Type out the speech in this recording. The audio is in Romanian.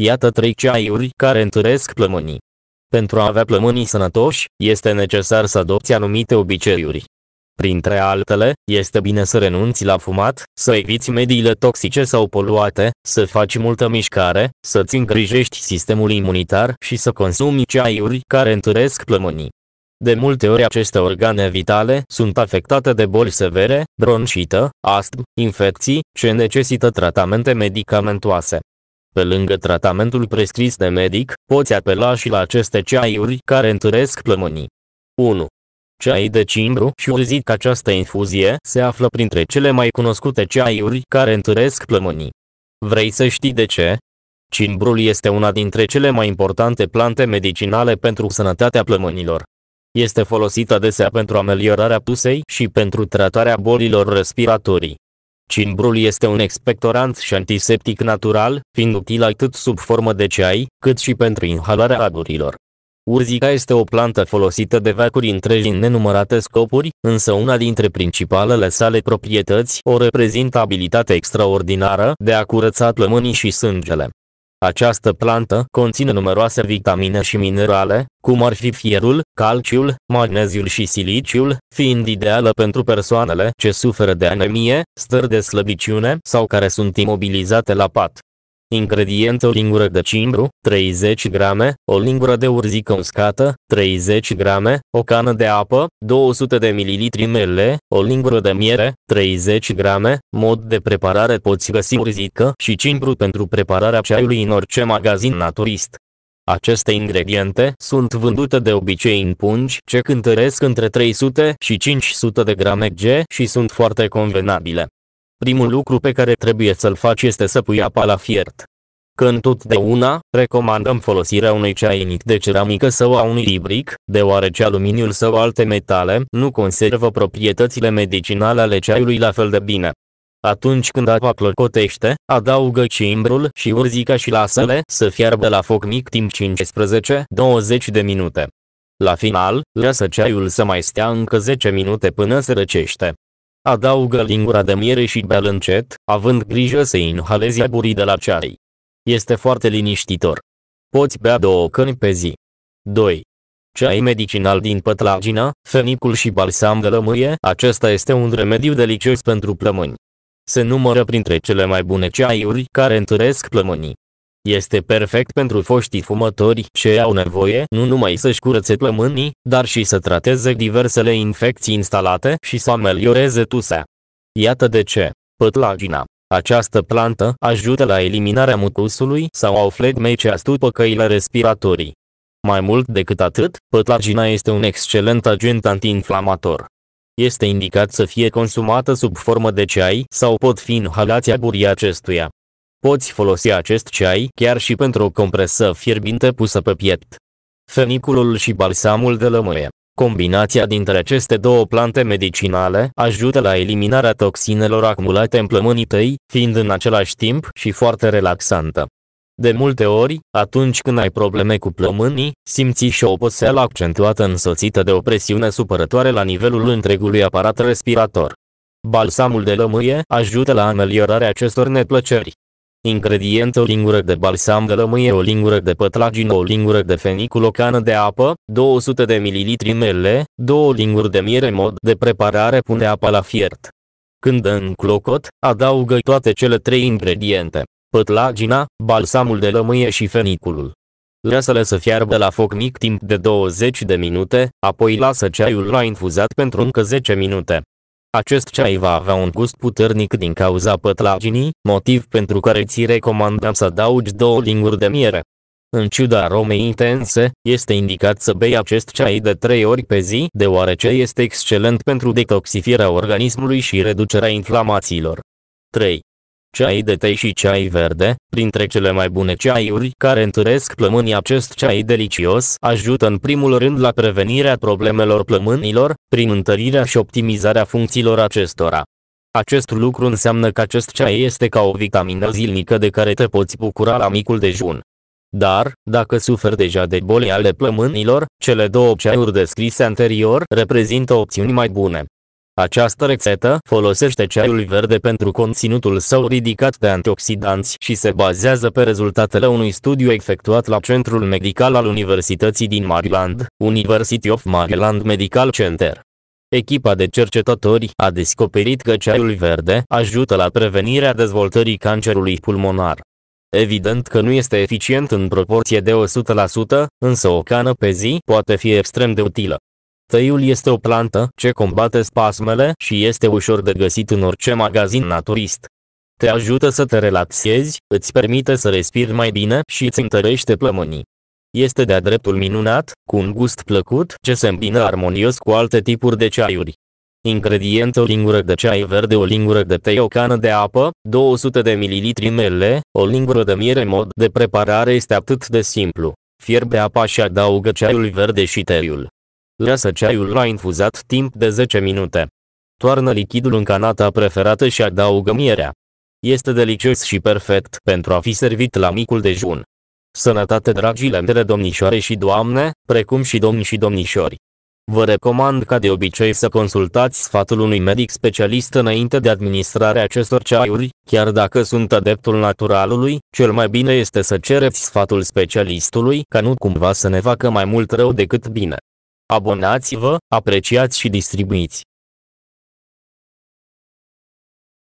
Iată trei ceaiuri care întăresc plămânii. Pentru a avea plămânii sănătoși, este necesar să adopți anumite obiceiuri. Printre altele, este bine să renunți la fumat, să eviți mediile toxice sau poluate, să faci multă mișcare, să-ți îngrijești sistemul imunitar și să consumi ceaiuri care întăresc plămânii. De multe ori aceste organe vitale sunt afectate de boli severe, bronșită, astm, infecții, ce necesită tratamente medicamentoase. Pe lângă tratamentul prescris de medic, poți apela și la aceste ceaiuri care întăresc plămânii. 1. Ceai de cimbru și urzit că această infuzie se află printre cele mai cunoscute ceaiuri care întăresc plămânii. Vrei să știi de ce? Cimbrul este una dintre cele mai importante plante medicinale pentru sănătatea plămânilor. Este folosită adesea pentru ameliorarea pusei și pentru tratarea bolilor respiratorii. Cimbrul este un expectorant și antiseptic natural, fiind util atât sub formă de ceai, cât și pentru inhalarea adurilor. Urzica este o plantă folosită de veacuri întregi în nenumărate scopuri, însă una dintre principalele sale proprietăți o reprezintă abilitatea extraordinară de a curăța plămânii și sângele. Această plantă conține numeroase vitamine și minerale, cum ar fi fierul, calciul, magneziul și siliciul, fiind ideală pentru persoanele ce suferă de anemie, stări de slăbiciune sau care sunt imobilizate la pat. Ingrediente o lingură de cimbru, 30 grame, o lingură de urzică uscată, 30 grame, o cană de apă, 200 de ml mele, o lingură de miere, 30 grame, mod de preparare poți găsi urzică și cimbru pentru prepararea ceaiului în orice magazin naturist. Aceste ingrediente sunt vândute de obicei în pungi ce cântăresc între 300 și 500 de grame G și sunt foarte convenabile primul lucru pe care trebuie să-l faci este să pui apa la fiert. de una, recomandăm folosirea unui ceainic de ceramică sau a unui ibric, deoarece aluminiul sau alte metale nu conservă proprietățile medicinale ale ceaiului la fel de bine. Atunci când apa clocotește, adaugă cimbrul și urzica și lasă-le să fiarbă la foc mic timp 15-20 de minute. La final, lasă ceaiul să mai stea încă 10 minute până se răcește. Adaugă lingura de miere și bea încet, având grijă să inhalezi aburii de la ceai. Este foarte liniștitor. Poți bea două căni pe zi. 2. Ceai medicinal din pătlagina, fenicul și balsam de lămâie, acesta este un remediu delicios pentru plămâni. Se numără printre cele mai bune ceaiuri care întăresc plămânii. Este perfect pentru foștii fumători ce au nevoie nu numai să-și curățe plămânii, dar și să trateze diversele infecții instalate și să amelioreze tusea. Iată de ce, pătlagina. Această plantă ajută la eliminarea mucusului sau a flegmei ce astupă căile respiratorii. Mai mult decât atât, pătlagina este un excelent agent antiinflamator. Este indicat să fie consumată sub formă de ceai sau pot fi inhalația burii acestuia. Poți folosi acest ceai chiar și pentru o compresă fierbinte pusă pe piept. Feniculul și balsamul de lămâie. Combinația dintre aceste două plante medicinale ajută la eliminarea toxinelor acumulate în plămânii tăi, fiind în același timp și foarte relaxantă. De multe ori, atunci când ai probleme cu plămânii, simți și o oboseală accentuată însoțită de o presiune supărătoare la nivelul întregului aparat respirator. Balsamul de lămâie ajută la ameliorarea acestor neplăceri ingrediente o lingură de balsam de lămâie, o lingură de pătlagină, o lingură de fenicul, o cană de apă, 200 de ml mele, 2 linguri de miere mod de preparare pune apa la fiert. Când în clocot, adaugă toate cele trei ingrediente, pătlagina, balsamul de lămâie și feniculul. Lasă-le să fiarbă la foc mic timp de 20 de minute, apoi lasă ceaiul la infuzat pentru încă 10 minute. Acest ceai va avea un gust puternic din cauza pătlaginii, motiv pentru care ți recomandam să adaugi două linguri de miere. În ciuda aromei intense, este indicat să bei acest ceai de 3 ori pe zi, deoarece este excelent pentru detoxifierea organismului și reducerea inflamațiilor. 3 ceai de tei și ceai verde, printre cele mai bune ceaiuri care întăresc plămânii acest ceai delicios ajută în primul rând la prevenirea problemelor plămânilor, prin întărirea și optimizarea funcțiilor acestora. Acest lucru înseamnă că acest ceai este ca o vitamină zilnică de care te poți bucura la micul dejun. Dar, dacă suferi deja de boli ale plămânilor, cele două ceaiuri descrise anterior reprezintă opțiuni mai bune. Această rețetă folosește ceaiul verde pentru conținutul său ridicat de antioxidanți și se bazează pe rezultatele unui studiu efectuat la Centrul Medical al Universității din Maryland, University of Maryland Medical Center. Echipa de cercetători a descoperit că ceaiul verde ajută la prevenirea dezvoltării cancerului pulmonar. Evident că nu este eficient în proporție de 100%, însă o cană pe zi poate fi extrem de utilă. Tăiul este o plantă ce combate spasmele și este ușor de găsit în orice magazin naturist. Te ajută să te relaxezi, îți permite să respiri mai bine și îți întărește plămânii. Este de-a dreptul minunat, cu un gust plăcut ce se îmbină armonios cu alte tipuri de ceaiuri. Ingrediente o lingură de ceai verde, o lingură de tei, o cană de apă, 200 de ml mele, o lingură de miere mod de preparare este atât de simplu. Fierbe apa și adaugă ceaiul verde și teiul. Lasă ceaiul la infuzat timp de 10 minute. Toarnă lichidul în canata preferată și adaugă mierea. Este delicios și perfect pentru a fi servit la micul dejun. Sănătate dragile mele domnișoare și doamne, precum și domni și domnișori. Vă recomand ca de obicei să consultați sfatul unui medic specialist înainte de administrarea acestor ceaiuri, chiar dacă sunt adeptul naturalului, cel mai bine este să cereți sfatul specialistului ca nu cumva să ne facă mai mult rău decât bine. Abonați-vă, apreciați și distribuiți!